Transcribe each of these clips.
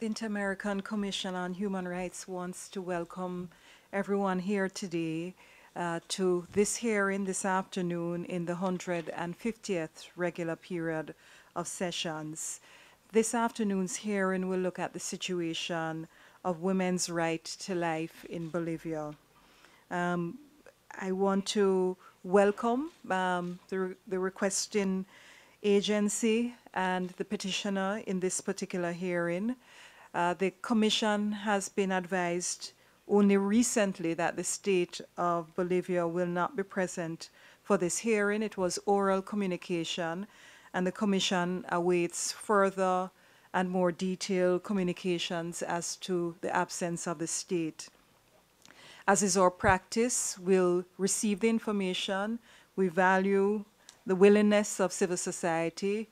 The Inter-American Commission on Human Rights wants to welcome everyone here today uh, to this hearing this afternoon in the 150th regular period of sessions. This afternoon's hearing will look at the situation of women's right to life in Bolivia. Um, I want to welcome um, the, re the requesting agency and the petitioner in this particular hearing. Uh, the Commission has been advised only recently that the state of Bolivia will not be present for this hearing. It was oral communication, and the Commission awaits further and more detailed communications as to the absence of the state. As is our practice, we'll receive the information. We value the willingness of civil society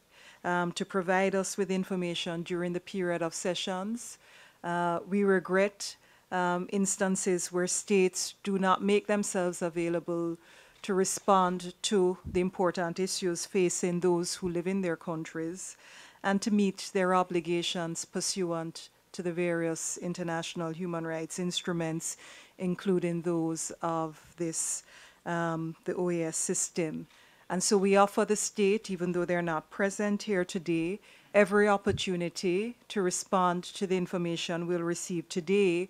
um, to provide us with information during the period of sessions. Uh, we regret um, instances where states do not make themselves available to respond to the important issues facing those who live in their countries and to meet their obligations pursuant to the various international human rights instruments, including those of this, um, the OAS system. And so we offer the state, even though they're not present here today, every opportunity to respond to the information we'll receive today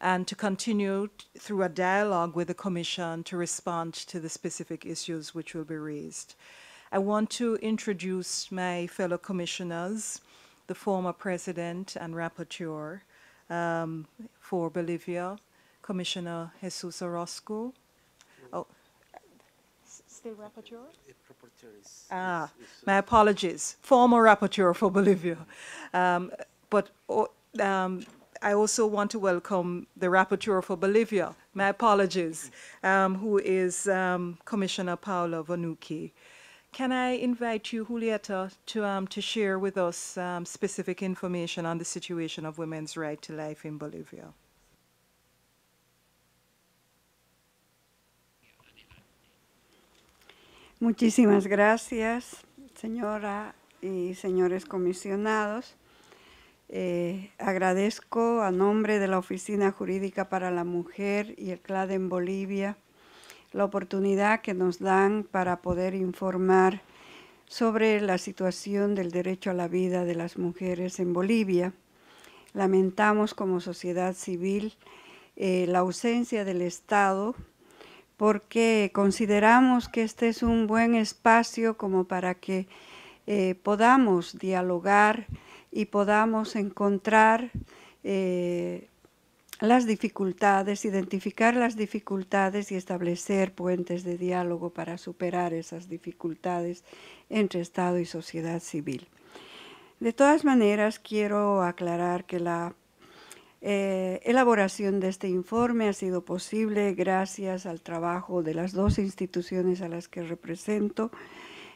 and to continue through a dialogue with the Commission to respond to the specific issues which will be raised. I want to introduce my fellow commissioners, the former president and rapporteur um, for Bolivia, Commissioner Jesus Orozco, still rapporteur? Is, ah, is, is, uh, my apologies. Former rapporteur for Bolivia. Um, but oh, um, I also want to welcome the rapporteur for Bolivia, my apologies, um, who is um, Commissioner Paolo Vanucci. Can I invite you, Julieta, to, um, to share with us um, specific information on the situation of women's right to life in Bolivia? Muchísimas gracias, señora y señores comisionados. Eh, agradezco a nombre de la Oficina Jurídica para la Mujer y el CLAD en Bolivia la oportunidad que nos dan para poder informar sobre la situación del derecho a la vida de las mujeres en Bolivia. Lamentamos como sociedad civil eh, la ausencia del Estado porque consideramos que este es un buen espacio como para que eh, podamos dialogar y podamos encontrar eh, las dificultades, identificar las dificultades y establecer puentes de diálogo para superar esas dificultades entre Estado y sociedad civil. De todas maneras, quiero aclarar que la eh, elaboración de este informe ha sido posible gracias al trabajo de las dos instituciones a las que represento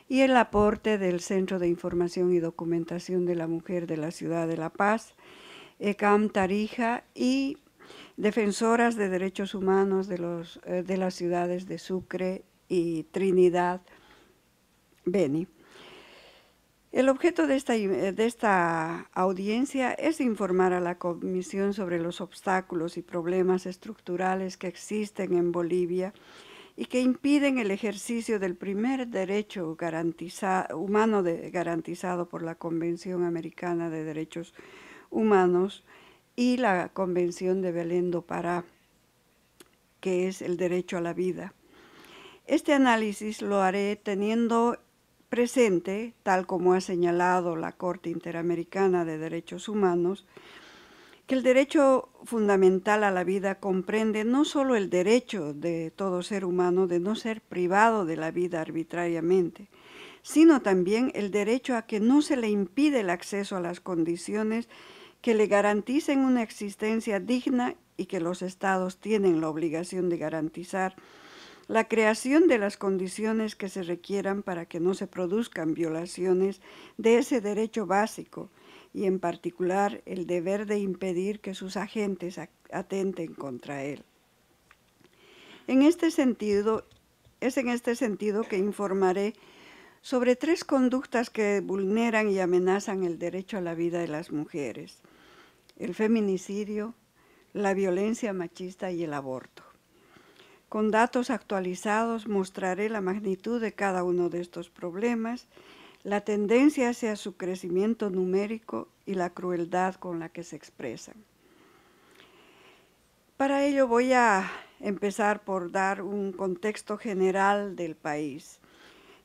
y el aporte del Centro de Información y Documentación de la Mujer de la Ciudad de La Paz, ECAM Tarija y defensoras de derechos humanos de, los, eh, de las ciudades de Sucre y Trinidad, Beni. El objeto de esta, eh, de esta, audiencia es informar a la Comisión sobre los obstáculos y problemas estructurales que existen en Bolivia y que impiden el ejercicio del primer derecho humano garantizado por la Convención Americana de Derechos Humanos y la Convención de Belén do Pará, que es el derecho a la vida. Este análisis lo haré teniendo presente, tal como ha señalado la Corte Interamericana de Derechos Humanos, que el derecho fundamental a la vida comprende no solo el derecho de todo ser humano de no ser privado de la vida arbitrariamente, sino también el derecho a que no se le impide el acceso a las condiciones que le garanticen una existencia digna y que los estados tienen la obligación de garantizar la creación de las condiciones que se requieran para que no se produzcan violaciones de ese derecho básico y en particular el deber de impedir que sus agentes atenten contra él. En este sentido, es en este sentido que informaré sobre tres conductas que vulneran y amenazan el derecho a la vida de las mujeres, el feminicidio, la violencia machista y el aborto. Con datos actualizados mostraré la magnitud de cada uno de estos problemas, la tendencia hacia su crecimiento numérico y la crueldad con la que se expresan. Para ello voy a empezar por dar un contexto general del país.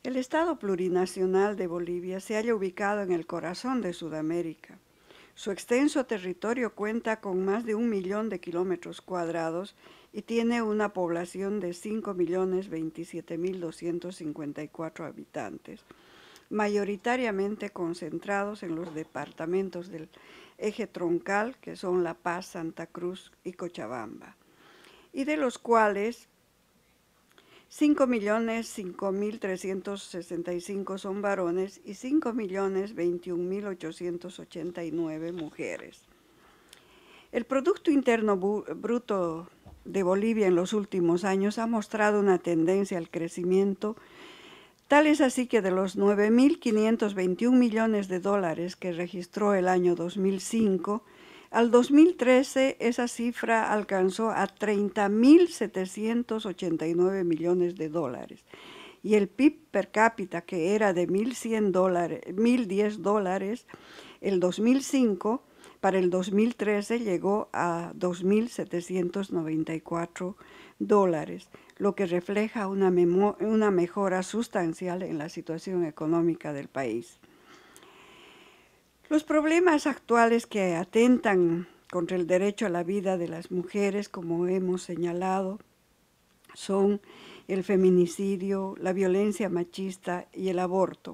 El Estado plurinacional de Bolivia se halla ubicado en el corazón de Sudamérica. Su extenso territorio cuenta con más de un millón de kilómetros cuadrados y tiene una población de 5.027.254 habitantes, mayoritariamente concentrados en los departamentos del eje troncal, que son La Paz, Santa Cruz y Cochabamba, y de los cuales 5.005.365 son varones y 5.021.889 mujeres. El Producto Interno Bruto de Bolivia en los últimos años ha mostrado una tendencia al crecimiento. Tal es así que de los 9.521 millones de dólares que registró el año 2005, al 2013 esa cifra alcanzó a 30.789 millones de dólares y el PIB per cápita, que era de 1.100 dólares, 1.010 dólares, el 2005 para el 2013 llegó a 2.794 dólares, lo que refleja una, una mejora sustancial en la situación económica del país. Los problemas actuales que atentan contra el derecho a la vida de las mujeres, como hemos señalado, son el feminicidio, la violencia machista y el aborto.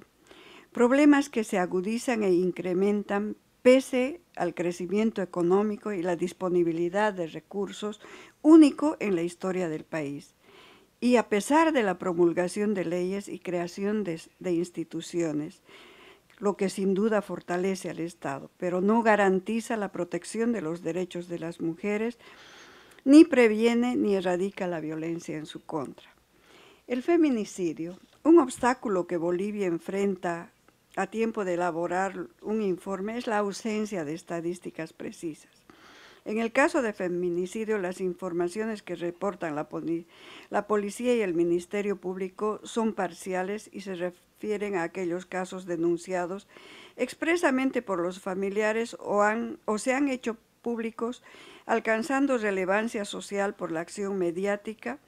Problemas que se agudizan e incrementan pese al crecimiento económico y la disponibilidad de recursos único en la historia del país, y a pesar de la promulgación de leyes y creación de, instituciones, lo que sin duda fortalece al Estado, pero no garantiza la protección de los derechos de las mujeres, ni previene ni erradica la violencia en su contra. El feminicidio, un obstáculo que Bolivia enfrenta a tiempo de elaborar un informe es la ausencia de estadísticas precisas. En el caso de feminicidio, las informaciones que reportan la, policía y el Ministerio Público son parciales y se refieren a aquellos casos denunciados expresamente por los familiares o, o se han hecho públicos, alcanzando relevancia social por la acción mediática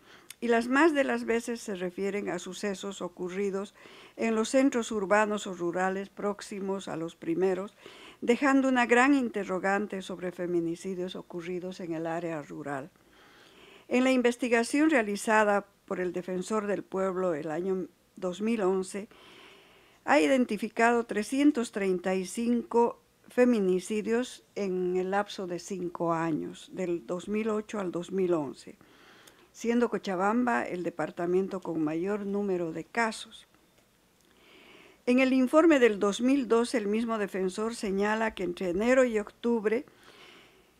y las más de las veces se refieren a sucesos ocurridos en los centros urbanos o rurales próximos a los primeros, dejando una gran interrogante sobre feminicidios ocurridos en el área rural. En la investigación realizada por el Defensor del Pueblo el año 2011, ha identificado 335 feminicidios en el lapso de cinco años, del 2008 al 2011 siendo Cochabamba el departamento con mayor número de casos. En el informe del 2012, el mismo defensor señala que entre enero y octubre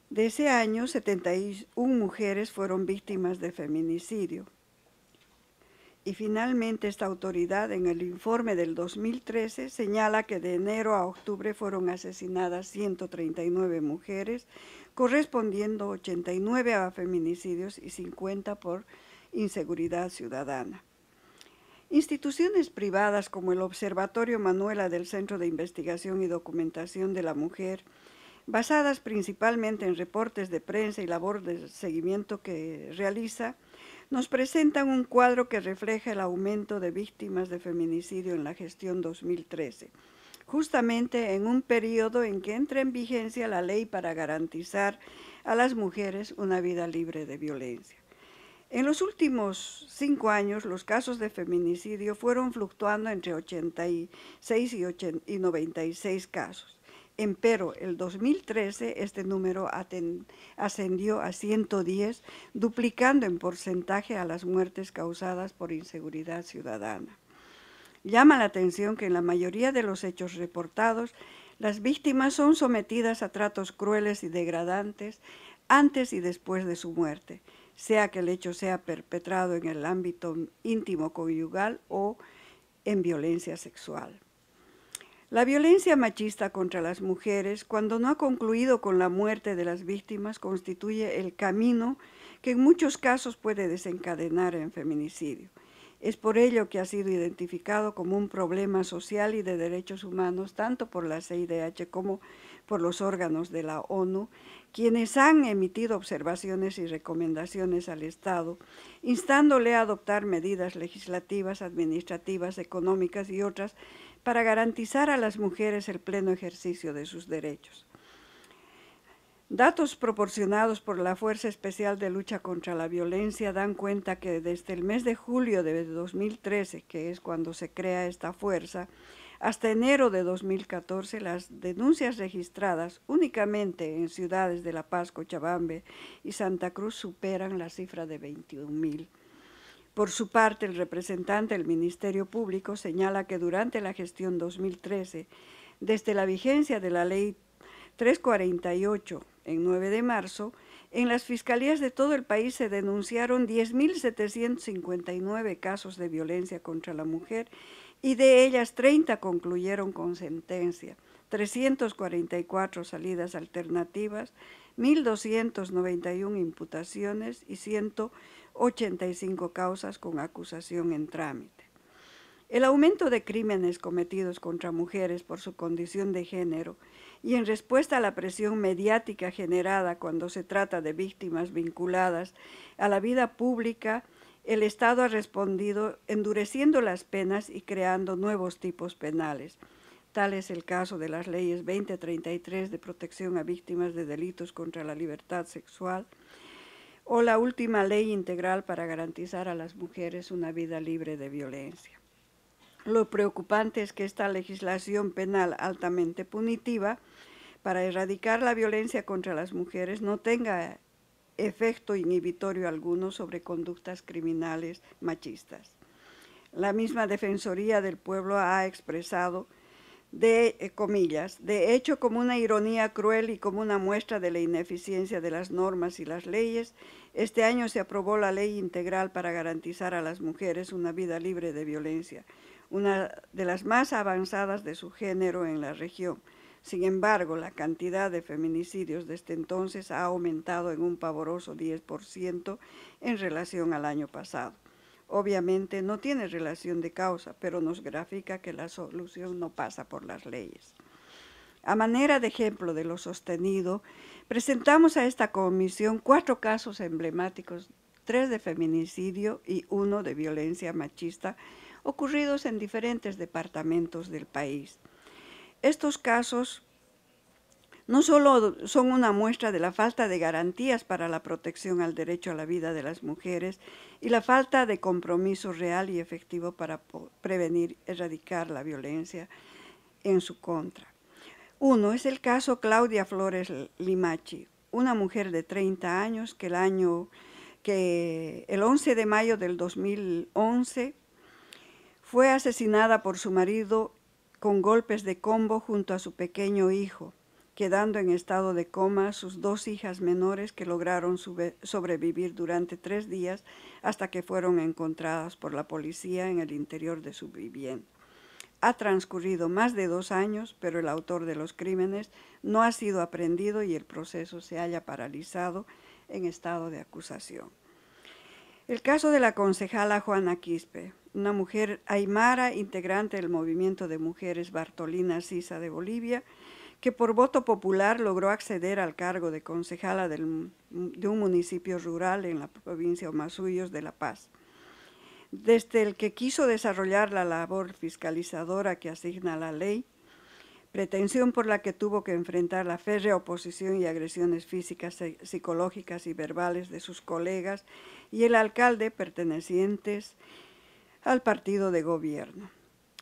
de ese año, 71 mujeres fueron víctimas de feminicidio. Y finalmente esta autoridad en el informe del 2013 señala que de enero a octubre fueron asesinadas 139 mujeres, correspondiendo 89 a feminicidios y 50 por inseguridad ciudadana. Instituciones privadas como el Observatorio Manuela del Centro de Investigación y Documentación de la Mujer, basadas principalmente en reportes de prensa y labor de seguimiento que realiza, nos presentan un cuadro que refleja el aumento de víctimas de feminicidio en la gestión 2013 justamente en un periodo en que entra en vigencia la ley para garantizar a las mujeres una vida libre de violencia. En los últimos cinco años, los casos de feminicidio fueron fluctuando entre 86 y, 96 casos. Empero, el 2013 este número ascendió a 110, duplicando en porcentaje a las muertes causadas por inseguridad ciudadana. Llama la atención que en la mayoría de los hechos reportados, las víctimas son sometidas a tratos crueles y degradantes antes y después de su muerte, sea que el hecho sea perpetrado en el ámbito íntimo conyugal o en violencia sexual. La violencia machista contra las mujeres, cuando no ha concluido con la muerte de las víctimas, constituye el camino que en muchos casos puede desencadenar en feminicidio. Es por ello que ha sido identificado como un problema social y de derechos humanos tanto por la CIDH como por los órganos de la ONU, quienes han emitido observaciones y recomendaciones al Estado, instándole a adoptar medidas legislativas, administrativas, económicas y otras para garantizar a las mujeres el pleno ejercicio de sus derechos. Datos proporcionados por la Fuerza Especial de Lucha contra la Violencia dan cuenta que desde el mes de julio de 2013, que es cuando se crea esta fuerza, hasta enero de 2014, las denuncias registradas únicamente en ciudades de La Paz, Cochabamba y Santa Cruz superan la cifra de 21.000. Por su parte, el representante del Ministerio Público señala que durante la gestión 2013, desde la vigencia de la ley 348 en 9 de marzo, en las fiscalías de todo el país se denunciaron 10.759 casos de violencia contra la mujer y de ellas 30 concluyeron con sentencia, 344 salidas alternativas, 1.291 imputaciones y 185 causas con acusación en trámite. El aumento de crímenes cometidos contra mujeres por su condición de género y en respuesta a la presión mediática generada cuando se trata de víctimas vinculadas a la vida pública, el Estado ha respondido endureciendo las penas y creando nuevos tipos penales. Tal es el caso de las leyes 2033 de protección a víctimas de delitos contra la libertad sexual o la última ley integral para garantizar a las mujeres una vida libre de violencia. Lo preocupante es que esta legislación penal altamente punitiva para erradicar la violencia contra las mujeres no tenga efecto inhibitorio alguno sobre conductas criminales machistas. La misma Defensoría del Pueblo ha expresado, de eh, comillas, de hecho como una ironía cruel y como una muestra de la ineficiencia de las normas y las leyes, este año se aprobó la ley integral para garantizar a las mujeres una vida libre de violencia una de las más avanzadas de su género en la región. Sin embargo, la cantidad de feminicidios desde entonces ha aumentado en un pavoroso 10% en relación al año pasado. Obviamente no tiene relación de causa, pero nos grafica que la solución no pasa por las leyes. A manera de ejemplo de lo sostenido, presentamos a esta comisión cuatro casos emblemáticos, tres de feminicidio y uno de violencia machista ocurridos en diferentes departamentos del país. Estos casos no solo son una muestra de la falta de garantías para la protección al derecho a la vida de las mujeres y la falta de compromiso real y efectivo para prevenir, erradicar la violencia en su contra. Uno es el caso Claudia Flores Limachi, una mujer de 30 años que el año que el 11 de mayo del 2011 fue asesinada por su marido con golpes de combo junto a su pequeño hijo, quedando en estado de coma sus dos hijas menores que lograron sobrevivir durante tres días hasta que fueron encontradas por la policía en el interior de su vivienda. Ha transcurrido más de dos años, pero el autor de los crímenes no ha sido aprendido y el proceso se haya paralizado en estado de acusación. El caso de la concejala Juana Quispe una mujer aymara, integrante del movimiento de mujeres Bartolina Sisa de Bolivia, que por voto popular logró acceder al cargo de concejala de un municipio rural en la provincia Omasuyos de La Paz. Desde el que quiso desarrollar la labor fiscalizadora que asigna la ley, pretensión por la que tuvo que enfrentar la férrea oposición y agresiones físicas, eh, psicológicas y verbales de sus colegas y el alcalde pertenecientes al partido de gobierno.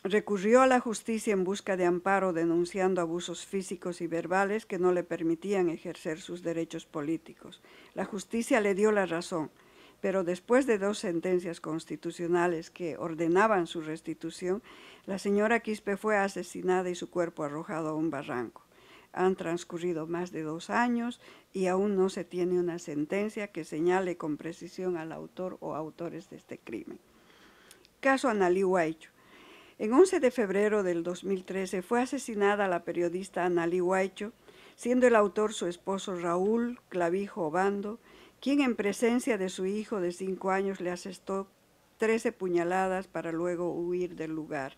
Recurrió a la justicia en busca de amparo denunciando abusos físicos y verbales que no le permitían ejercer sus derechos políticos. La justicia le dio la razón, pero después de dos sentencias constitucionales que ordenaban su restitución, la señora Quispe fue asesinada y su cuerpo arrojado a un barranco. Han transcurrido más de dos años y aún no se tiene una sentencia que señale con precisión al autor o autores de este crimen. Caso Analí Huaycho. En 11 de febrero del 2013 fue asesinada la periodista Analí Huaycho, siendo el autor su esposo Raúl Clavijo Obando, quien en presencia de su hijo de cinco años le asestó 13 puñaladas para luego huir del lugar.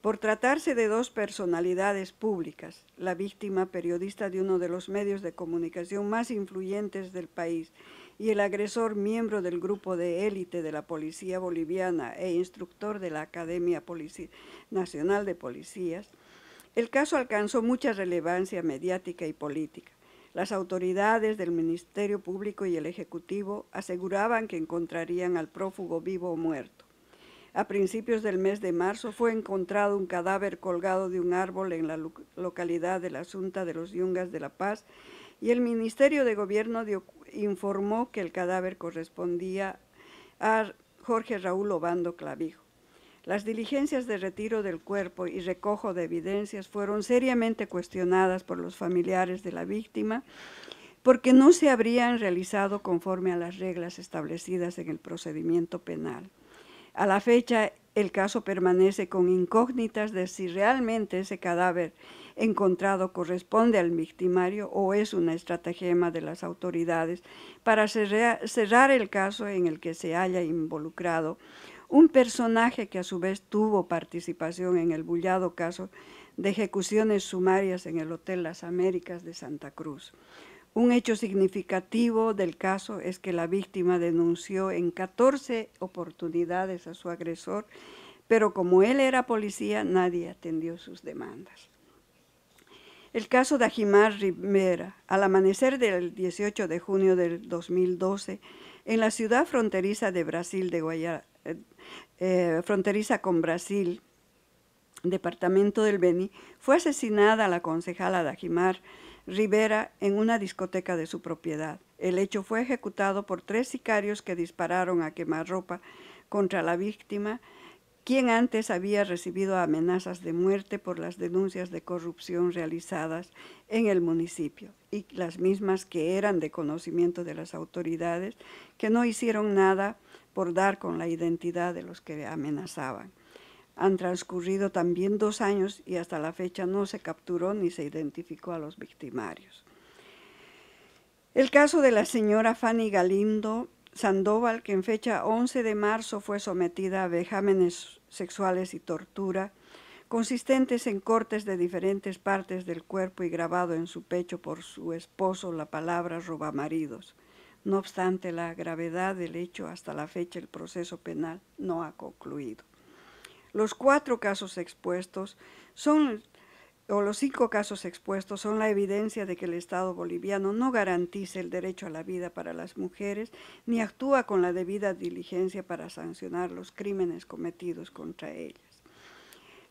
Por tratarse de dos personalidades públicas, la víctima periodista de uno de los medios de comunicación más influyentes del país y el agresor miembro del grupo de élite de la Policía Boliviana e instructor de la Academia Nacional de Policías, el caso alcanzó mucha relevancia mediática y política. Las autoridades del Ministerio Público y el Ejecutivo aseguraban que encontrarían al prófugo vivo o muerto. A principios del mes de marzo fue encontrado un cadáver colgado de un árbol en la localidad de la Asunta de los Yungas de La Paz y el Ministerio de Gobierno dio informó que el cadáver correspondía a Jorge Raúl Obando Clavijo. Las diligencias de retiro del cuerpo y recojo de evidencias fueron seriamente cuestionadas por los familiares de la víctima porque no se habrían realizado conforme a las reglas establecidas en el procedimiento penal. A la fecha, el caso permanece con incógnitas de si realmente ese cadáver encontrado corresponde al victimario o es una estratagema de las autoridades para cerrar el caso en el que se haya involucrado un personaje que a su vez tuvo participación en el bullado caso de ejecuciones sumarias en el Hotel Las Américas de Santa Cruz. Un hecho significativo del caso es que la víctima denunció en 14 oportunidades a su agresor, pero como él era policía, nadie atendió sus demandas. El caso de Ajimar Rivera, al amanecer del 18 de junio del 2012, en la ciudad fronteriza de Brasil de eh, eh, fronteriza con Brasil, departamento del Beni, fue asesinada la concejala Ajimar Rivera en una discoteca de su propiedad. El hecho fue ejecutado por tres sicarios que dispararon a quemarropa contra la víctima quien antes había recibido amenazas de muerte por las denuncias de corrupción realizadas en el municipio y las mismas que eran de conocimiento de las autoridades que no hicieron nada por dar con la identidad de los que amenazaban. Han transcurrido también dos años y hasta la fecha no se capturó ni se identificó a los victimarios. El caso de la señora Fanny Galindo Sandoval, que en fecha 11 de marzo fue sometida a vejámenes sexuales y tortura, consistentes en cortes de diferentes partes del cuerpo y grabado en su pecho por su esposo la palabra robamaridos. No obstante la gravedad del hecho, hasta la fecha el proceso penal no ha concluido. Los cuatro casos expuestos son o los cinco casos expuestos son la evidencia de que el Estado boliviano no garantiza el derecho a la vida para las mujeres ni actúa con la debida diligencia para sancionar los crímenes cometidos contra ellas.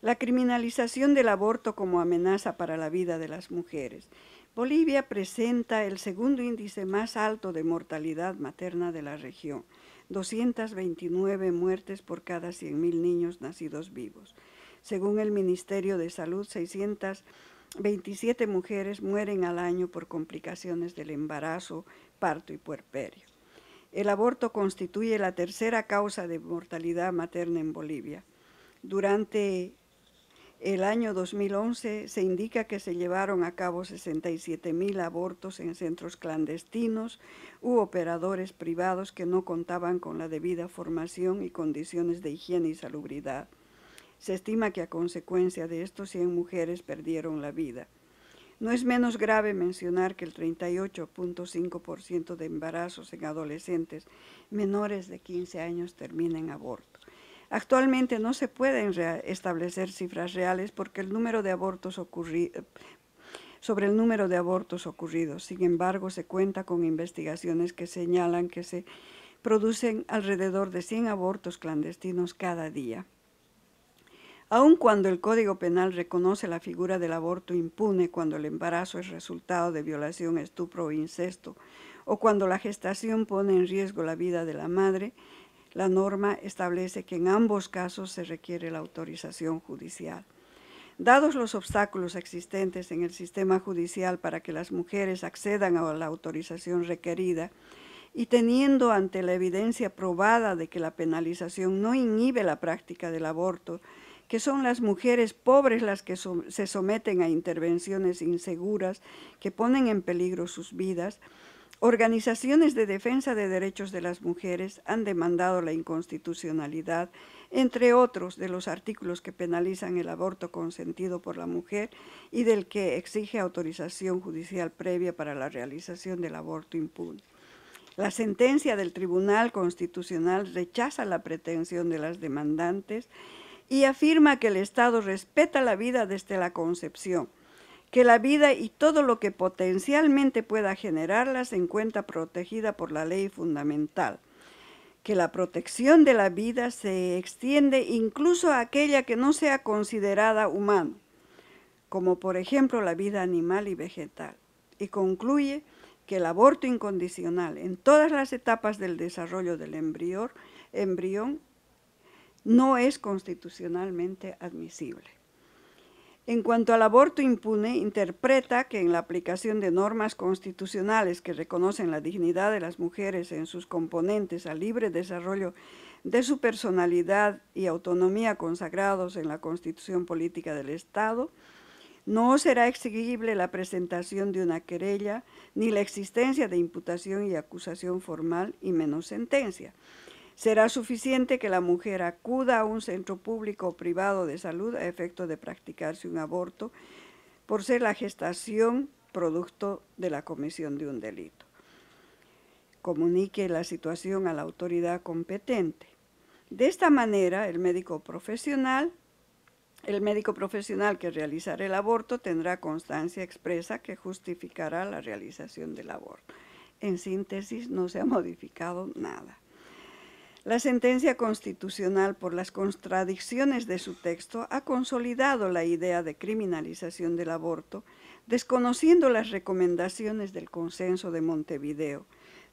La criminalización del aborto como amenaza para la vida de las mujeres. Bolivia presenta el segundo índice más alto de mortalidad materna de la región, 229 muertes por cada 100.000 niños nacidos vivos. Según el Ministerio de Salud, 627 mujeres mueren al año por complicaciones del embarazo, parto y puerperio. El aborto constituye la tercera causa de mortalidad materna en Bolivia. Durante el año 2011 se indica que se llevaron a cabo 67.000 abortos en centros clandestinos u operadores privados que no contaban con la debida formación y condiciones de higiene y salubridad. Se estima que a consecuencia de esto 100 mujeres perdieron la vida. No es menos grave mencionar que el 38.5% de embarazos en adolescentes menores de 15 años terminan en aborto. Actualmente no se pueden establecer cifras reales porque el número de abortos sobre el número de abortos ocurridos. Sin embargo, se cuenta con investigaciones que señalan que se producen alrededor de 100 abortos clandestinos cada día. Aun cuando el Código Penal reconoce la figura del aborto impune cuando el embarazo es resultado de violación, estupro o incesto, o cuando la gestación pone en riesgo la vida de la madre, la norma establece que en ambos casos se requiere la autorización judicial. Dados los obstáculos existentes en el sistema judicial para que las mujeres accedan a la autorización requerida, y teniendo ante la evidencia probada de que la penalización no inhibe la práctica del aborto, que son las mujeres pobres las que se someten a intervenciones inseguras que ponen en peligro sus vidas, organizaciones de defensa de derechos de las mujeres han demandado la inconstitucionalidad, entre otros, de los artículos que penalizan el aborto consentido por la mujer y del que exige autorización judicial previa para la realización del aborto impune. La sentencia del Tribunal Constitucional rechaza la pretensión de las demandantes y afirma que el Estado respeta la vida desde la concepción, que la vida y todo lo que potencialmente pueda generarla se encuentra protegida por la ley fundamental que la protección de la vida se extiende incluso a aquella que no sea considerada humana, como por ejemplo la vida animal y vegetal, y concluye que el aborto incondicional en todas las etapas del desarrollo del embrión, embrión no es constitucionalmente admisible. En cuanto al aborto impune, interpreta que en la aplicación de normas constitucionales que reconocen la dignidad de las mujeres en sus componentes al libre desarrollo de su personalidad y autonomía consagrados en la Constitución Política del Estado, no será exigible la presentación de una querella ni la existencia de imputación y acusación formal y menos sentencia. Será suficiente que la mujer acuda a un centro público o privado de salud a efecto de practicarse un aborto por ser la gestación producto de la comisión de un delito. Comunique la situación a la autoridad competente. De esta manera, el médico profesional el médico profesional que realizará el aborto tendrá constancia expresa que justificará la realización del aborto. En síntesis, no se ha modificado nada. La sentencia constitucional por las contradicciones de su texto ha consolidado la idea de criminalización del aborto, desconociendo las recomendaciones del consenso de Montevideo.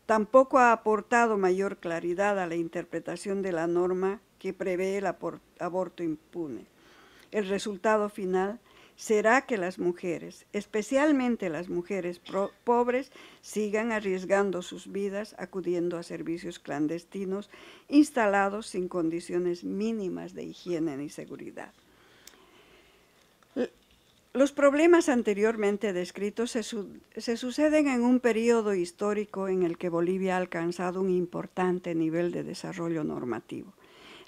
Tampoco ha aportado mayor claridad a la interpretación de la norma que prevé el aborto impune. El resultado final será que las mujeres, especialmente las mujeres pobres, sigan arriesgando sus vidas acudiendo a servicios clandestinos instalados sin condiciones mínimas de higiene ni seguridad. Los problemas anteriormente descritos se, se, suceden en un periodo histórico en el que Bolivia ha alcanzado un importante nivel de desarrollo normativo.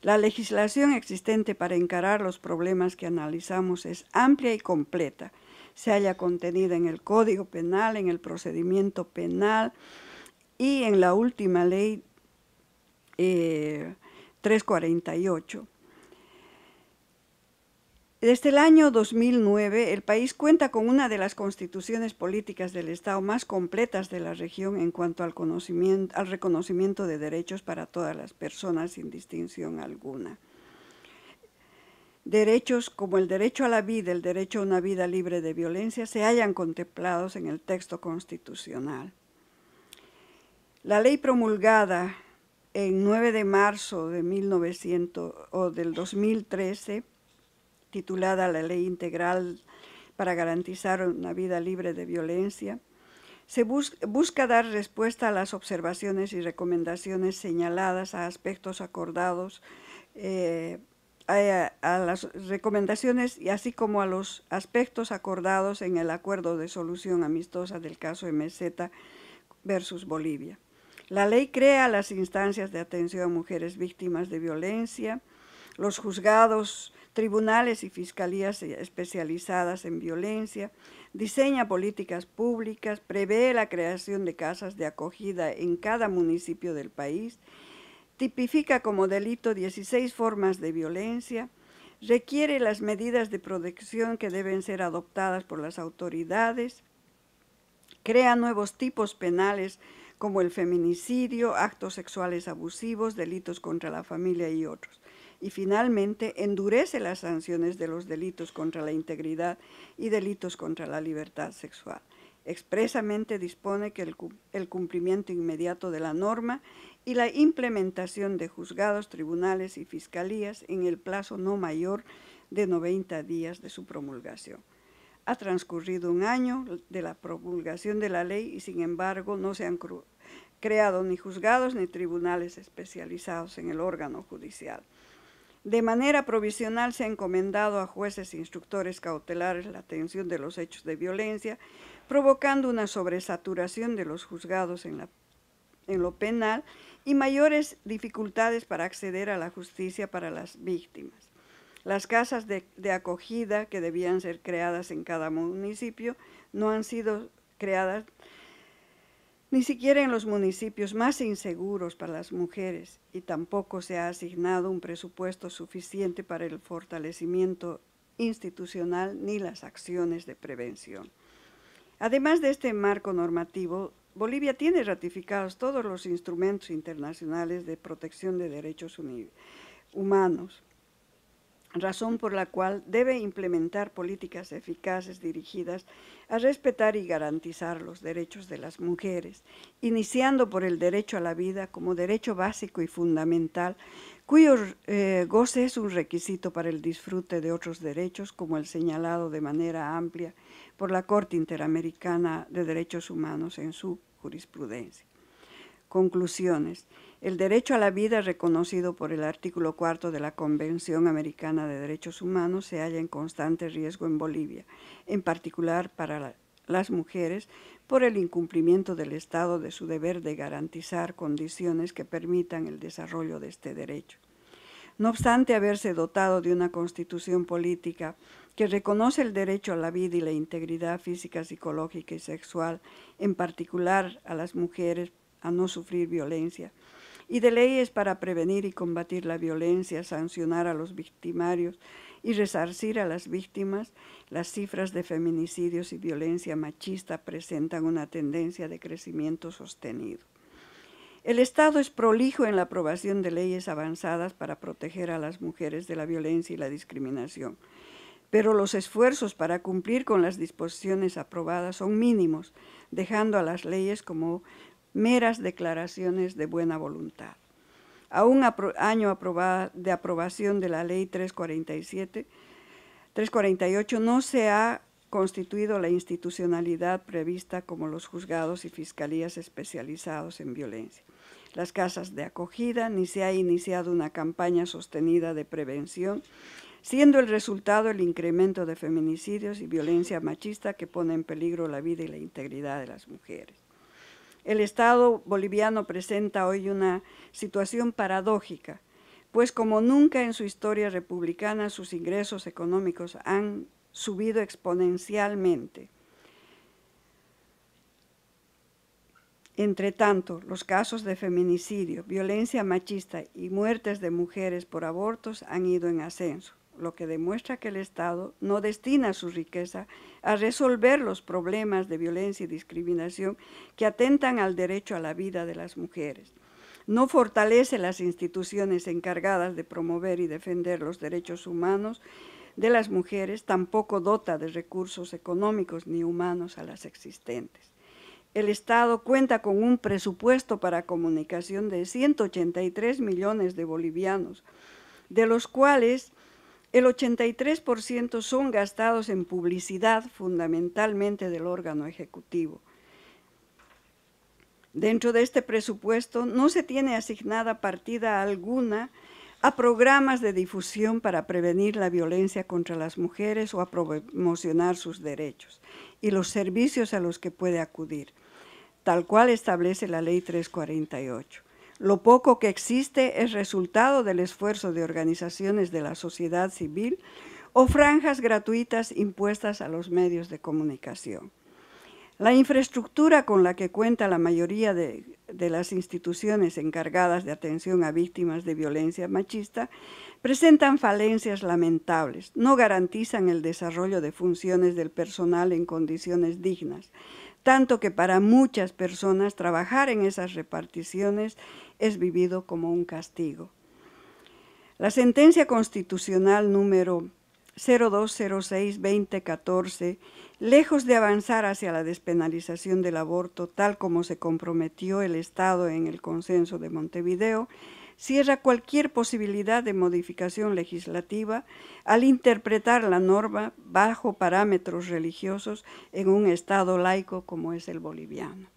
La legislación existente para encarar los problemas que analizamos es amplia y completa. Se halla contenida en el Código Penal, en el procedimiento penal y en la última ley 348. Eh, desde el año 2009, el país cuenta con una de las constituciones políticas del Estado más completas de la región en cuanto al, al reconocimiento de derechos para todas las personas sin distinción alguna. Derechos como el derecho a la vida, el derecho a una vida libre de violencia, se hayan contemplados en el texto constitucional. La ley promulgada en 9 de marzo de 1900, o del 2013 titulada La Ley Integral para garantizar una vida libre de violencia, se busca dar respuesta a las observaciones y recomendaciones señaladas a aspectos acordados, eh, a, a, las recomendaciones y así como a los aspectos acordados en el acuerdo de solución amistosa del caso MZ versus Bolivia. La ley crea las instancias de atención a mujeres víctimas de violencia, los juzgados tribunales y fiscalías eh, especializadas en violencia, diseña políticas públicas, prevé la creación de casas de acogida en cada municipio del país, tipifica como delito 16 formas de violencia, requiere las medidas de protección que deben ser adoptadas por las autoridades, crea nuevos tipos penales como el feminicidio, actos sexuales abusivos, delitos contra la familia y otros y finalmente endurece las sanciones de los delitos contra la integridad y delitos contra la libertad sexual. Expresamente dispone que el, cumplimiento inmediato de la norma y la implementación de juzgados, tribunales y fiscalías en el plazo no mayor de 90 días de su promulgación. Ha transcurrido un año de la promulgación de la ley y sin embargo no se han creado ni juzgados ni tribunales especializados en el órgano judicial. De manera provisional se ha encomendado a jueces e instructores cautelares la atención de los hechos de violencia, provocando una sobresaturación de los juzgados en, lo penal y mayores dificultades para acceder a la justicia para las víctimas. Las casas de, de acogida que debían ser creadas en cada municipio no han sido creadas ni siquiera en los municipios más inseguros para las mujeres, y tampoco se ha asignado un presupuesto suficiente para el fortalecimiento institucional ni las acciones de prevención. Además de este marco normativo, Bolivia tiene ratificados todos los instrumentos internacionales de protección de derechos humanos razón por la cual debe implementar políticas eficaces dirigidas a respetar y garantizar los derechos de las mujeres, iniciando por el derecho a la vida como derecho básico y fundamental, cuyo eh, goce es un requisito para el disfrute de otros derechos, como el señalado de manera amplia por la Corte Interamericana de Derechos Humanos en su jurisprudencia. Conclusiones el derecho a la vida reconocido por el artículo cuarto de la Convención Americana de Derechos Humanos se halla en constante riesgo en Bolivia, en particular para las mujeres, por el incumplimiento del Estado de su deber de garantizar condiciones que permitan el desarrollo de este derecho. No obstante haberse dotado de una constitución política que reconoce el derecho a la vida y la integridad física, psicológica y sexual, en particular a las mujeres, a no sufrir violencia, y de leyes para prevenir y combatir la violencia, sancionar a los victimarios y resarcir a las víctimas, las cifras de feminicidios y violencia machista presentan una tendencia de crecimiento sostenido. El Estado es prolijo en la aprobación de leyes avanzadas para proteger a las mujeres de la violencia y la discriminación, pero los esfuerzos para cumplir con las disposiciones aprobadas son mínimos, dejando a las leyes como meras declaraciones de buena voluntad. A un año de aprobación de la Ley 347, 348 no se ha constituido la institucionalidad prevista como los juzgados y fiscalías especializados en violencia, las casas de acogida, ni se ha iniciado una campaña sostenida de prevención, siendo el resultado el incremento de feminicidios y violencia machista que pone en peligro la vida y la integridad de las mujeres. El Estado boliviano presenta hoy una situación paradójica, pues como nunca en su historia republicana sus ingresos económicos han subido exponencialmente. Entre tanto, los casos de feminicidio, violencia machista y muertes de mujeres por abortos han ido en ascenso lo que demuestra que el Estado no destina su riqueza a resolver los problemas de violencia y discriminación que atentan al derecho a la vida de las mujeres. No fortalece las instituciones encargadas de promover y defender los derechos humanos de las mujeres, tampoco dota de recursos económicos ni humanos a las existentes. El Estado cuenta con un presupuesto para comunicación de 183 millones de bolivianos, de los cuales el 83% son gastados en publicidad, fundamentalmente del órgano ejecutivo. Dentro de este presupuesto no se tiene asignada partida alguna a programas de difusión para prevenir la violencia contra las mujeres o a promocionar sus derechos y los servicios a los que puede acudir, tal cual establece la Ley 348. Lo poco que existe es resultado del esfuerzo de organizaciones de la sociedad civil o franjas gratuitas impuestas a los medios de comunicación. La infraestructura con la que cuenta la mayoría de, las instituciones encargadas de atención a víctimas de violencia machista presentan falencias lamentables, no garantizan el desarrollo de funciones del personal en condiciones dignas, tanto que para muchas personas trabajar en esas reparticiones es vivido como un castigo. La sentencia constitucional número 0206-2014, lejos de avanzar hacia la despenalización del aborto tal como se comprometió el Estado en el consenso de Montevideo, cierra cualquier posibilidad de modificación legislativa al interpretar la norma bajo parámetros religiosos en un Estado laico como es el boliviano.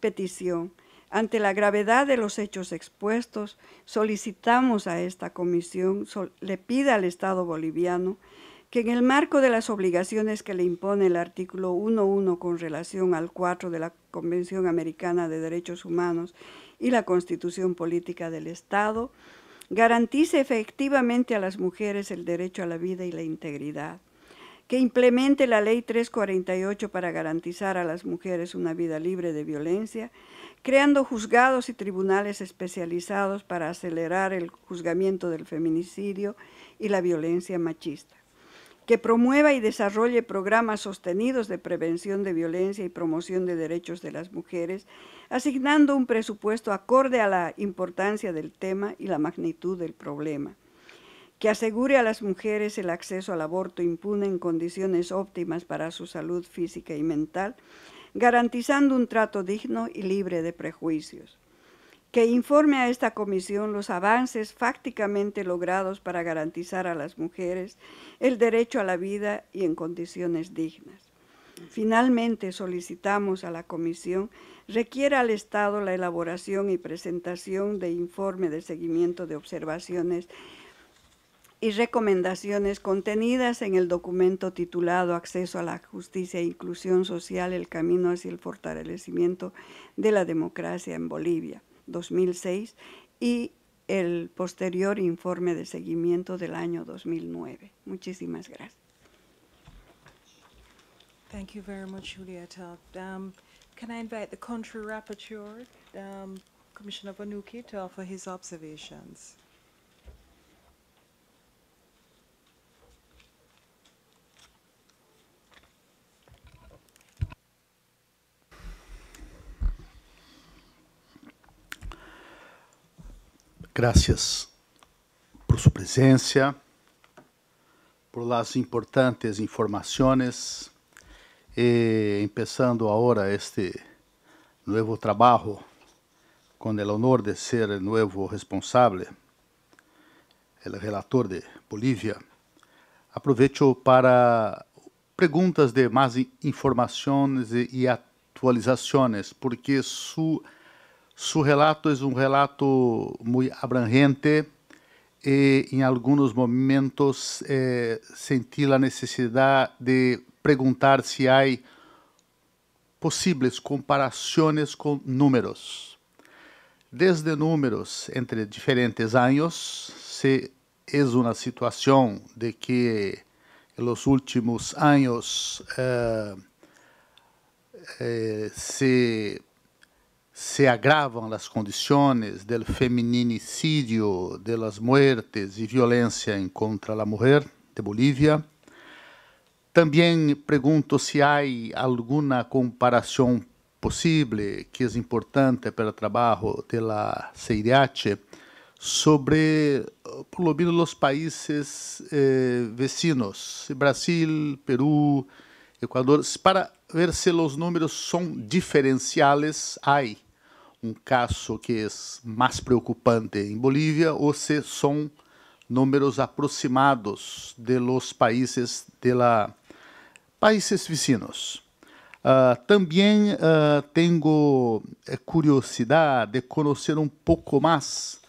Petición. Ante la gravedad de los hechos expuestos, solicitamos a esta comisión, le pida al Estado boliviano que en el marco de las obligaciones que le impone el artículo 1.1 con relación al 4 de la Convención Americana de Derechos Humanos y la constitución política del Estado, garantice efectivamente a las mujeres el derecho a la vida y la integridad, que implemente la ley 348 para garantizar a las mujeres una vida libre de violencia, creando juzgados y tribunales especializados para acelerar el juzgamiento del feminicidio y la violencia machista que promueva y desarrolle programas sostenidos de prevención de violencia y promoción de derechos de las mujeres, asignando un presupuesto acorde a la importancia del tema y la magnitud del problema, que asegure a las mujeres el acceso al aborto impune en condiciones óptimas para su salud física y mental, garantizando un trato digno y libre de prejuicios que informe a esta comisión los avances fácticamente logrados para garantizar a las mujeres el derecho a la vida y en condiciones dignas. Finalmente, solicitamos a la Comisión requiera al Estado la elaboración y presentación de informe de seguimiento de observaciones y recomendaciones contenidas en el documento titulado Acceso a la Justicia e Inclusión Social, el camino hacia el fortalecimiento de la democracia en Bolivia 2006 y el posterior informe de seguimiento del año 2009. Muchísimas gracias. Thank you very much, Julieta. Um, can I invite the country rapporteur, um, Commissioner Vanuki, to offer his observations? Gracias por sua presença por las importantes informações E, começando agora este novo trabalho com o honor de ser o novo responsável o relator de Bolívia, aproveito para perguntas de mais informações e atualizações, porque sua Su relato é um relato muito abrangente e em alguns momentos eh, senti a necessidade de perguntar se há possíveis comparações com números. Desde números entre diferentes anos, se é uma situação de que nos últimos anos eh, eh, se se agravam as condições do feminicídio, das mortes e violência contra a mulher de Bolívia. Também pergunto se há alguma comparação possível que é importante para o trabalho da CIDH sobre, por lo menos, os países eh, vecinos, Brasil, Peru, Equador, para ver se os números são diferenciais há um caso que é mais preocupante em Bolívia ou se são números aproximados de los países de la países vecinos. Uh, ah, ah, tenho uh, de conhecer um pouco mais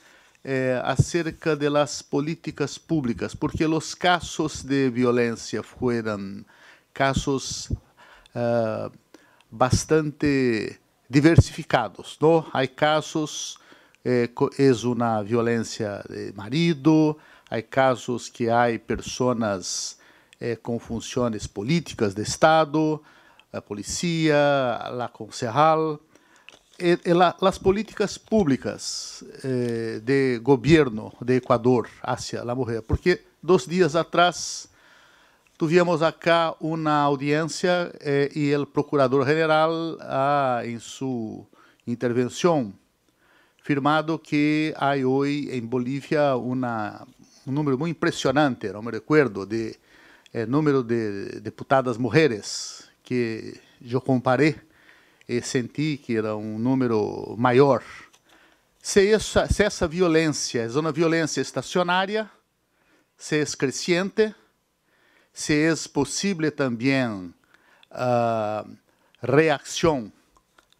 eh, acerca de las políticas públicas, porque los casos de violência foram casos uh, bastante diversificados. não? Há casos eh, na uma violência de marido, há casos que há pessoas eh, com funções políticas de Estado, a polícia, a concejal. E, eh, e eh, la, as políticas públicas eh, de governo de Equador hacia a mulher, porque dois dias atrás Tuvimos acá uma audiência eh, e o procurador-general, ah, em sua intervenção, afirmado que há hoje em Bolívia uma, um número muito impressionante, não me recuerdo, de eh, número de deputadas mulheres, que eu comparei e eh, senti que era um número maior. Se essa, se essa violência, é uma violência estacionária, se é crescente, se é possível também uh, ah, reação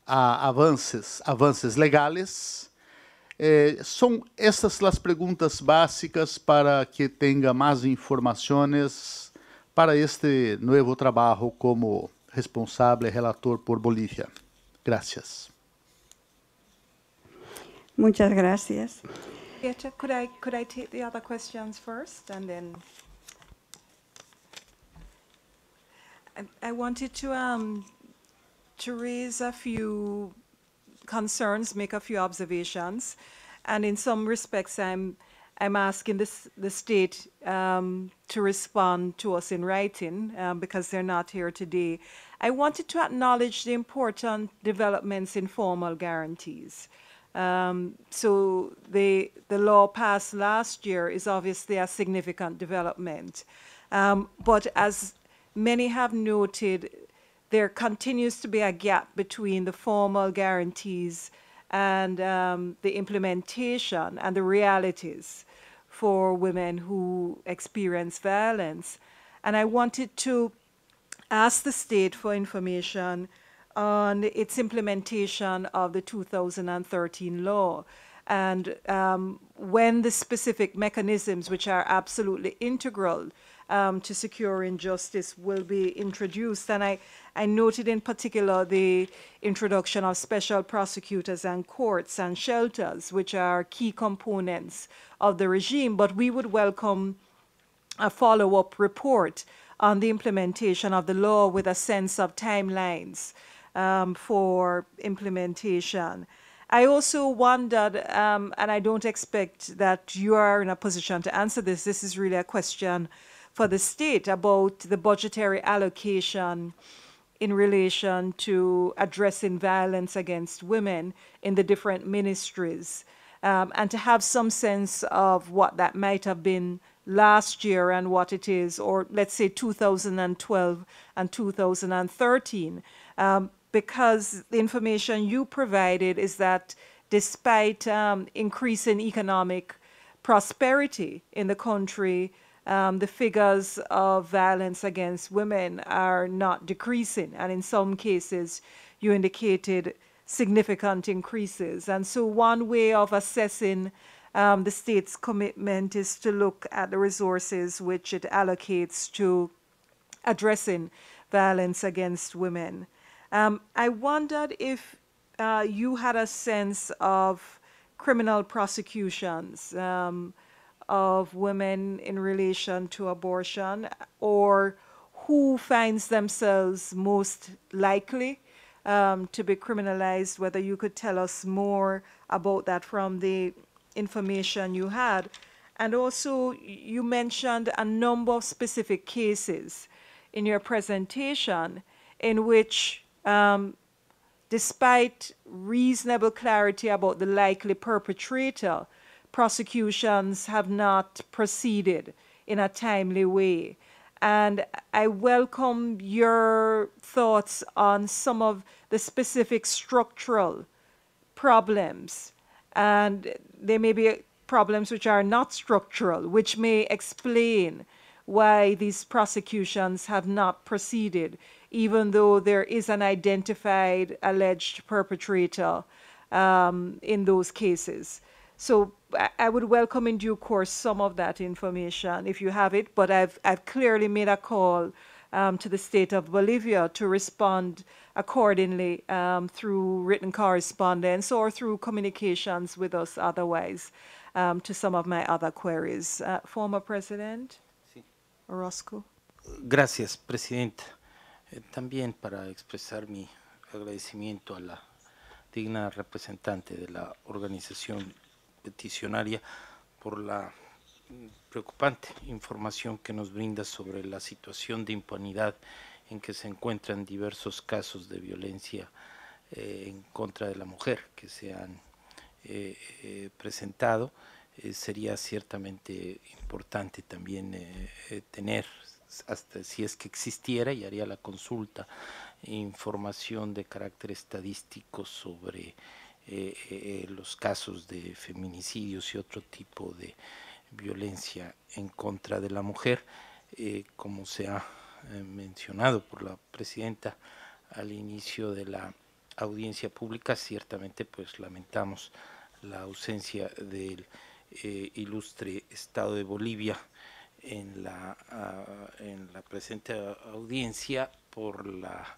a avanços, avanços legais. Eh, são estas as perguntas básicas para que tenha mais informações para este novo trabalho como responsável relator por Bolívia. Graças. Muito obrigada. Could I, could I take the other questions first and then I, wanted to, um, to raise a few concerns, make a few observations, and in some respects, I'm, I'm asking this, the state um, to respond to us in writing um, because they're not here today. I wanted to acknowledge the important developments in formal guarantees. Um, so the, the law passed last year is obviously a significant development. Um, but as many have noted there continues to be a gap between the formal guarantees and um, the implementation and the realities for women who experience violence. And I wanted to ask the state for information on its implementation of the 2013 law and um, when the specific mechanisms, which are absolutely integral um, to securing justice will be introduced. And I, I noted in particular the introduction of special prosecutors and courts and shelters, which are key components of the regime. But we would welcome a follow up report on the implementation of the law with a sense of timelines um, for implementation. I also wondered, um, and I don't expect that you are in a position to answer this, this is really a question for the state about the budgetary allocation in relation to addressing violence against women in the different ministries um, and to have some sense of what that might have been last year and what it is, or let's say 2012 and 2013. Um, because the information you provided is that despite um, increasing economic prosperity in the country, um, the figures of violence against women are not decreasing. And in some cases, you indicated significant increases. And so, one way of assessing um, the state's commitment is to look at the resources which it allocates to addressing violence against women. Um, I wondered if uh, you had a sense of criminal prosecutions. Um, of women in relation to abortion or who finds themselves most likely um, to be criminalized, whether you could tell us more about that from the information you had. And also, you mentioned a number of specific cases in your presentation in which, um, despite reasonable clarity about the likely perpetrator, prosecutions have not proceeded in a timely way. And I welcome your thoughts on some of the specific structural problems. And there may be problems which are not structural, which may explain why these prosecutions have not proceeded, even though there is an identified alleged perpetrator um, in those cases. So I, would welcome in due course some of that information if you have it, but I've, I've clearly made a call um, to the state of Bolivia to respond accordingly um, through written correspondence or through communications with us otherwise um, to some of my other queries. Uh, former President Rosco, Orozco. Gracias, Presidenta. Eh, también para expresar mi agradecimiento a la digna representante de la organización peticionaria por la preocupante información que nos brinda sobre la situación de impunidad en que se encuentran diversos casos de violencia eh, en contra de la mujer que se han eh, eh, presentado, sería ciertamente importante también tener, hasta si es que existiera, y haría la consulta, información de carácter estadístico sobre eh, eh, eh, los casos de feminicidios y otro tipo de violencia en contra de la mujer, como se ha mencionado por la presidenta al inicio de la audiencia pública, ciertamente pues lamentamos la ausencia del ilustre Estado de Bolivia en la, ah, en la presente audiencia por la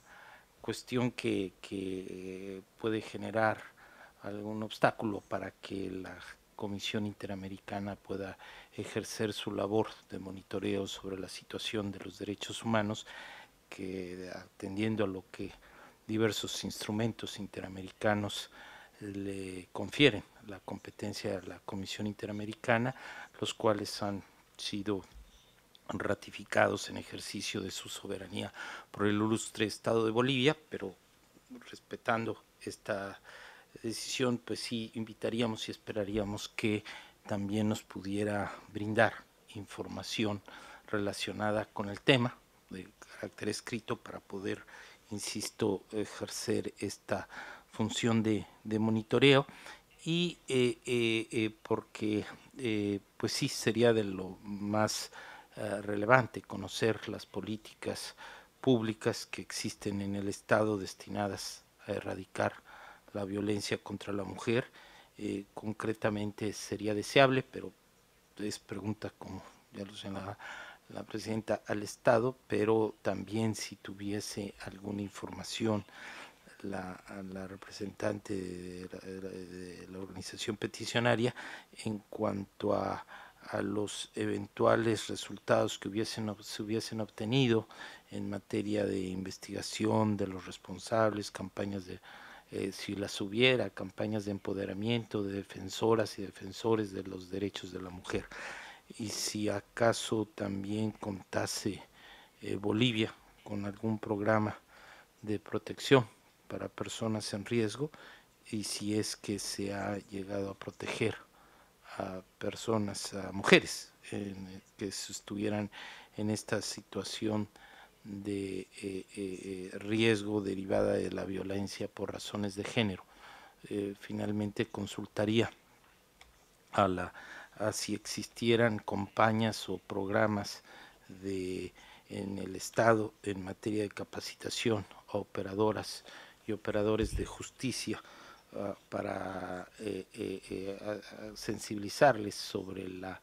cuestión que puede generar algún obstáculo para que la Comisión Interamericana pueda ejercer su labor de monitoreo sobre la situación de los derechos humanos, que atendiendo a lo que diversos instrumentos interamericanos le confieren la competencia a la Comisión Interamericana, los cuales han sido ratificados en ejercicio de su soberanía por el ilustre Estado de Bolivia, pero respetando esta decisión, pues sí, invitaríamos y esperaríamos que también nos pudiera brindar información relacionada con el tema de carácter escrito para poder, insisto, ejercer esta función de, monitoreo y eh, eh, eh, porque pues sí sería de lo más relevante conocer las políticas públicas que existen en el Estado destinadas a erradicar la violencia contra la mujer. Eh, concretamente sería deseable, pero es pregunta, como ya lo señalaba la presidenta, al Estado, pero también si tuviese alguna información la, la representante de la, organización peticionaria en cuanto a, a los eventuales resultados que hubiesen, se hubiesen obtenido en materia de investigación de los responsables, campañas de eh, si las hubiera, campañas de empoderamiento de defensoras y defensores de los derechos de la mujer. Y si acaso también contase eh, Bolivia con algún programa de protección para personas en riesgo y si es que se ha llegado a proteger a personas, a mujeres eh, que estuvieran en esta situación de eh, eh, eh, riesgo derivada de la violencia por razones de género. finalmente consultaría a, si existieran compañías o programas en el Estado en materia de capacitación a operadoras y operadores de justicia ah, para sensibilizarles sobre la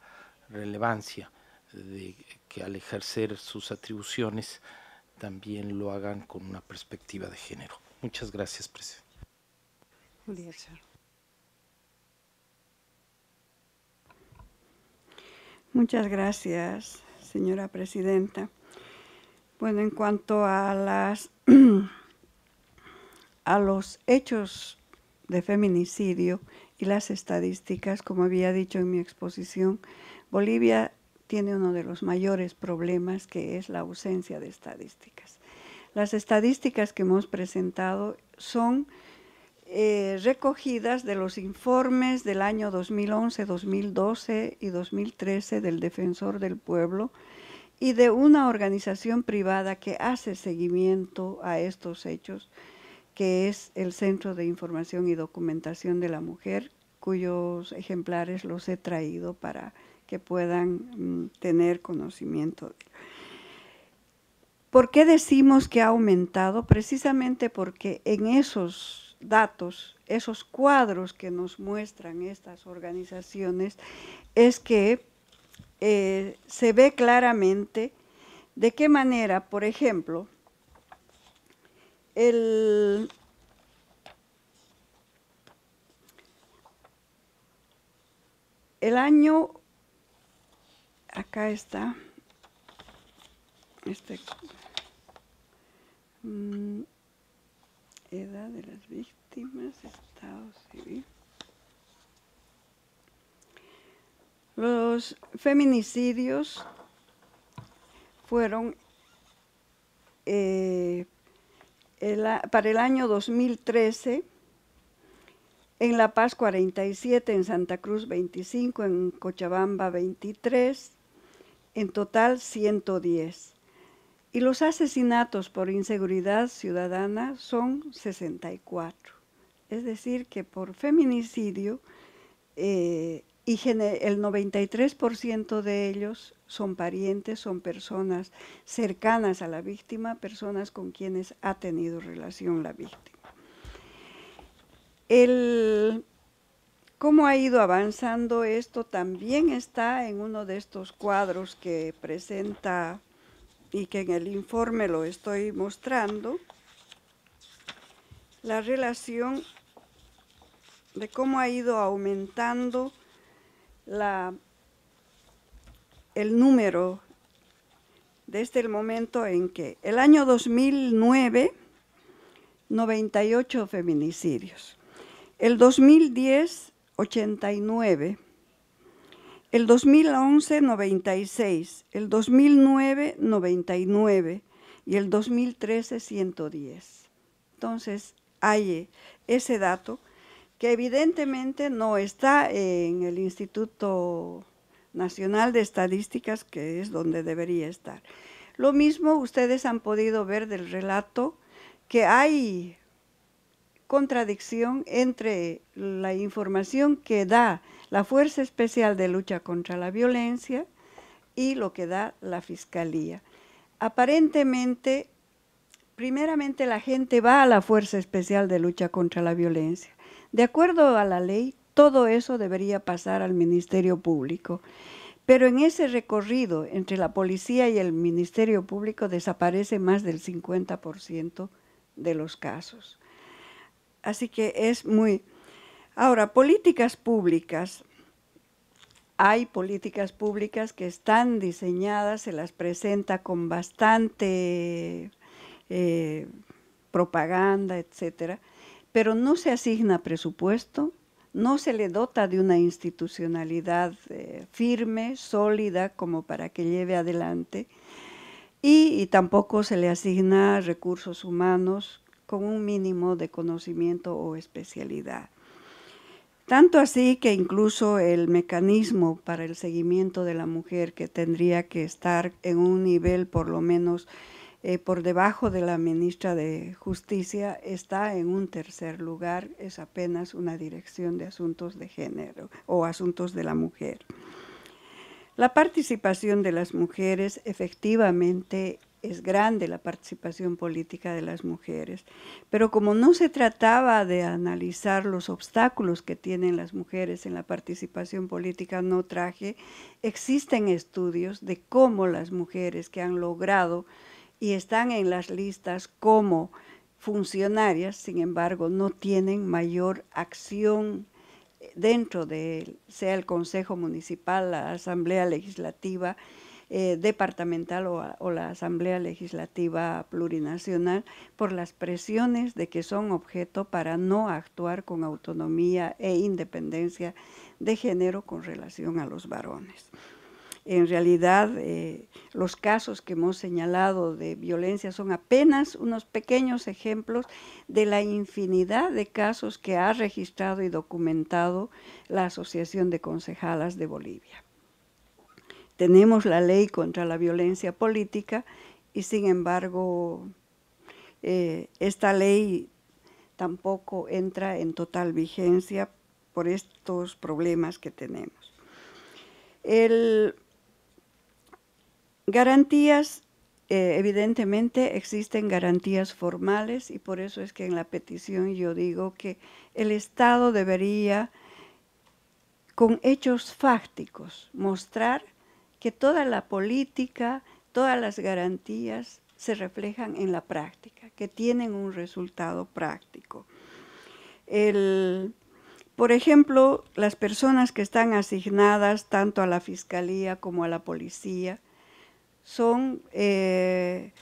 relevancia de que al ejercer sus atribuciones también lo hagan con una perspectiva de género. Muchas gracias, presidente. Muchas gracias, señora presidenta. Bueno, en cuanto a las a los hechos de feminicidio y las estadísticas, como había dicho en mi exposición, Bolivia tiene uno de los mayores problemas que es la ausencia de estadísticas. Las estadísticas que hemos presentado son eh, recogidas de los informes del año 2011, 2012 y 2013 del Defensor del Pueblo y de una organización privada que hace seguimiento a estos hechos, que es el Centro de Información y Documentación de la Mujer, cuyos ejemplares los he traído para que puedan mm, tener conocimiento ¿Por qué decimos que ha aumentado? Precisamente porque en esos datos, esos cuadros que nos muestran estas organizaciones, es que eh, se ve claramente de qué manera, por ejemplo, el, el año acá está este mm, edad de las víctimas, estado civil. Los feminicidios fueron eh, para el año 2013 en La Paz 47, en Santa Cruz 25, en Cochabamba 23, en total 110. Y los asesinatos por inseguridad ciudadana son 64. Es decir, que por feminicidio eh, y el 93% de ellos son parientes, son personas cercanas a la víctima, personas con quienes ha tenido relación la víctima. El cómo ha ido avanzando esto también está en uno de estos cuadros que presenta y que en el informe lo estoy mostrando, la relación de cómo ha ido aumentando la, el número desde el momento en que el año 2009, 98 feminicidios. El 2010, 89, el 2011 96, el 2009 99 y el 2013 110. Entonces, hay eh, ese dato que evidentemente no está en el Instituto Nacional de Estadísticas, que es donde debería estar. Lo mismo ustedes han podido ver del relato que hay contradicción entre la información que da la Fuerza Especial de Lucha contra la Violencia y lo que da la Fiscalía. Aparentemente, primeramente la gente va a la Fuerza Especial de Lucha contra la Violencia. De acuerdo a la ley, todo eso debería pasar al Ministerio Público. Pero en ese recorrido entre la policía y el Ministerio Público desaparece más del 50% de los casos. Así que es muy... Ahora, políticas públicas. Hay políticas públicas que están diseñadas, se las presenta con bastante eh, propaganda, etcétera, pero no se asigna presupuesto, no se le dota de una institucionalidad eh, firme, sólida, como para que lleve adelante, y tampoco se le asigna recursos humanos con un mínimo de conocimiento o especialidad. Tanto así que incluso el mecanismo para el seguimiento de la mujer que tendría que estar en un nivel por lo menos eh, por debajo de la ministra de Justicia está en un tercer lugar, es apenas una dirección de asuntos de género o asuntos de la mujer. La participación de las mujeres efectivamente es grande la participación política de las mujeres, pero como no se trataba de analizar los obstáculos que tienen las mujeres en la participación política, no traje, existen estudios de cómo las mujeres que han logrado y están en las listas como funcionarias, sin embargo, no tienen mayor acción dentro de, él, sea el Consejo Municipal, la Asamblea Legislativa, eh, departamental o, la Asamblea Legislativa Plurinacional por las presiones de que son objeto para no actuar con autonomía e independencia de género con relación a los varones. En realidad, eh, los casos que hemos señalado de violencia son apenas unos pequeños ejemplos de la infinidad de casos que ha registrado y documentado la Asociación de Concejalas de Bolivia. Tenemos la ley contra la violencia política y sin embargo eh, esta ley tampoco entra en total vigencia por estos problemas que tenemos. garantías, eh, evidentemente existen garantías formales y por eso es que en la petición yo digo que el Estado debería con hechos fácticos mostrar que toda la política, todas las garantías se reflejan en la práctica, que tienen un resultado práctico. por ejemplo, las personas que están asignadas tanto a la fiscalía como a la policía son eh,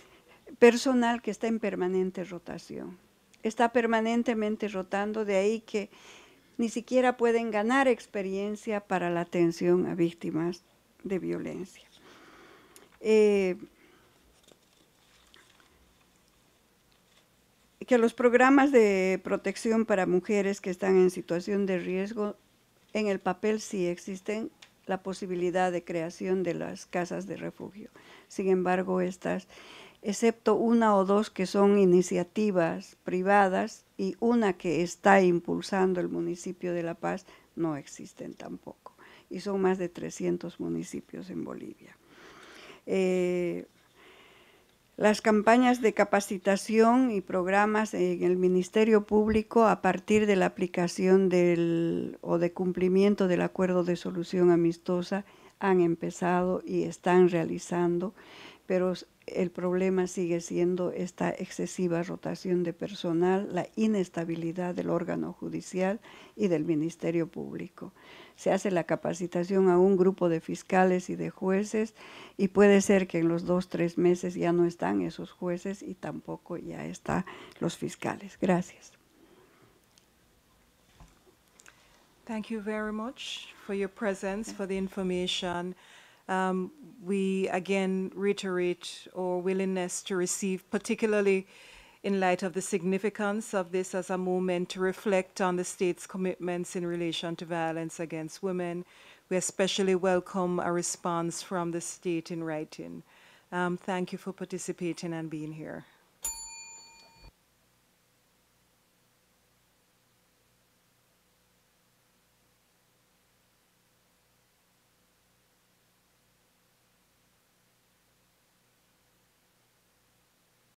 personal que está en permanente rotación. Está permanentemente rotando, de ahí que ni siquiera pueden ganar experiencia para la atención a víctimas de violencia. Eh, que los programas de protección para mujeres que están en situación de riesgo, en el papel sí existen la posibilidad de creación de las casas de refugio. Sin embargo, estas, excepto una o dos que son iniciativas privadas y una que está impulsando el municipio de La Paz, no existen tampoco y son más de 300 municipios en Bolivia. Eh, las campañas de capacitación y programas en el Ministerio Público a partir de la aplicación del, o de cumplimiento del acuerdo de solución amistosa han empezado y están realizando, pero el problema sigue siendo esta excesiva rotación de personal, la inestabilidad del órgano judicial y del Ministerio Público. Se hace la capacitación a un grupo de fiscales y de jueces y puede ser que en los dos, tres meses ya no están esos jueces y tampoco ya están los fiscales. Gracias. Thank you very much for your presence, for the information. Um, we again reiterate our willingness to receive, particularly in light of the significance of this as a moment to reflect on the state's commitments in relation to violence against women. We especially welcome a response from the state in writing. Um, thank you for participating and being here.